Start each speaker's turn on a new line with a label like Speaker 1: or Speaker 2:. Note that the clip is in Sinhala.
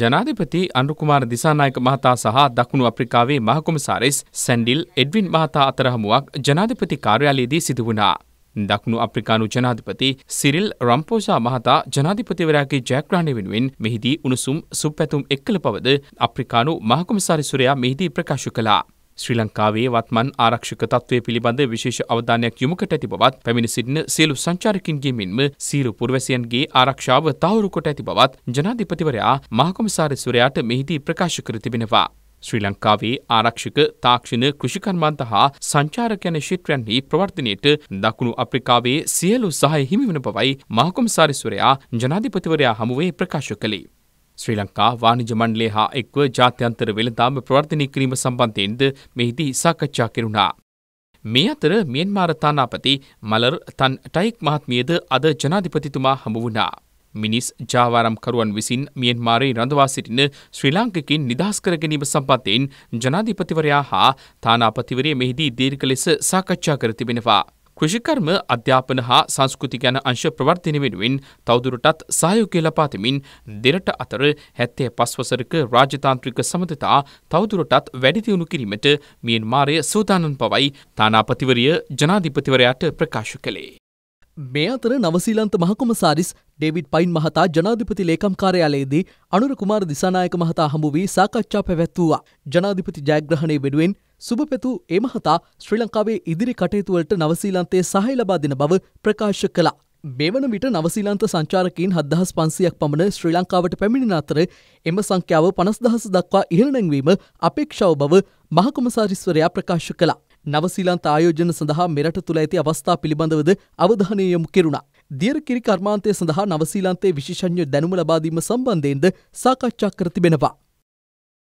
Speaker 1: ජනාධිපති අනුකුමාර දිසානායක මහතා සහ දකුණු අප්‍රිකාවේ මහකොමසාරිස් සැන්ඩිල් එඩ්වින් මහතා අතර හමුවක් ජනාධිපති කාර්යාලයේදී සිදු වුණා. දක්ුණු අප්‍රිකානු ජනාධිපති සිරිල් රම්පෝෂා මහතා ජනාධිපතිවරයාගේ ජයග්‍රහණය වෙනුවෙන් මෙහිදී උණුසුම් සුපැතුම් එක්කළ පවද අප්‍රිකානු මහකොමසාරිසුරයා මෙහිදී ප්‍රකාශ කළා. ශ්‍රී ලංකාවේ වත්මන් ආරක්ෂක තත්ත්වය පිළිබඳ විශේෂ අවධානයක් යොමුකට ඇති බවත් පැමිණ සිටින සියලු සංචාරකින්ගේ මෙන්ම සීරු පුරවැසියන්ගේ ආරක්ෂාව තහවුරු කොට ඇති බවත් ජනාධිපතිවරයා මහකොමසාරිස්වරයාට මෙහිදී ප්‍රකාශ කර තිබෙනවා. ශ්‍රී ලංකාවේ ආරක්ෂක තාක්ෂණ කෘෂිකර්මන්ත හා සංචාරකයන ශිත්‍රයන්හි ප්‍රවර්ධනයට දකුණු අප්‍රිකාවේ සියලු සහය හිමිවන බවයි මහකොමසාරිස්වරයා ජනාධිපතිවරයා හමුවේ ප්‍රකාශ කළේ. ශ්‍රී ලංකා වාණිජ මණ්ඩලය හා එක්ව ජාත්‍යන්තර වෙළඳාම ප්‍රවර්ධනය කිරීම සම්බන්ධයෙන්ද මෙහිදී සාකච්ඡා කෙරුණා. මේ අතර මියන්මාර තානාපති මලර් තන් ටයික් මහත්මියද අද ජනාධිපතිතුමා හමු වුණා. මිනිස් ජාවාරම්කරුවන් විසින් මියන්මාරේ රඳවා සිටින ශ්‍රී ලාංකිකින් නිදහස් කර ගැනීම සම්බන්ධයෙන් ජනාධිපතිවරයා හා තානාපතිවරය මෙහිදී දීර්ඝ ලෙස සාකච්ඡා කර තිබෙනවා. කෘෂිකර්ම අධ්‍යාපන හා සංස්කෘති ගැන අංශ ප්‍රවර්ධන වෙනුවෙන් තවදුරටත් සහයෝගය ලබාතමින් දෙරට අතර හැත්තේ පස්වසරක රාජතාන්ත්‍රික සමඳතා තවදුරටත් වැඩිදියුණු කිරීමට මියන්මාරය සූදානන් පවයි තානාපතිවරිය ජනාධිපතිවරයාට ප්‍රකාශ කළේ.
Speaker 2: මේ අතර නවසීලන්ත මහකොමසාරිස් ඩේවිඩ් පයින් මහතා ජනාධිපති ලේකම් කාර්යාලයේදී අනුර කුමාර දිසානායක මහතා හමු වී සාකච්ඡා පැවැත්වූවා. ජනාධිපති ජයග්‍රහණය වෙනුවෙන් සුභපැතු ඒ මහතා ශ්‍රී ලංකාවේ ඉදිරි කටයුතුවලට නවසීලන්තයේ සහය ලබා දෙන බව ප්‍රකාශ කළා. මේ වන විට නවසීලන්ත සංචාරකීන් හත්දහස් පන්සියක් පමණ ශ්‍රී ලංකාවට පැමිණෙන අතර එම සංඛ්‍යාව පනස්දහස දක්වා ඉහළ නැංවීම අපේක්ෂාව බව මහකොමසාරිස්වරයා ප්‍රකාශ කළා. නවසීලන්ත ආයෝජන සඳහා මෙරට තුළ ඇති අවස්ථා පිළිබඳවද අවධානය යොමු කෙරුණා. දියරකිරි කර්මාන්තය සඳහා නවසීලන්තයේ විශේෂඥ දැනුම ලබාදීම සම්බන්ධයෙන්ද සාකච්ඡා කර තිබෙනවා.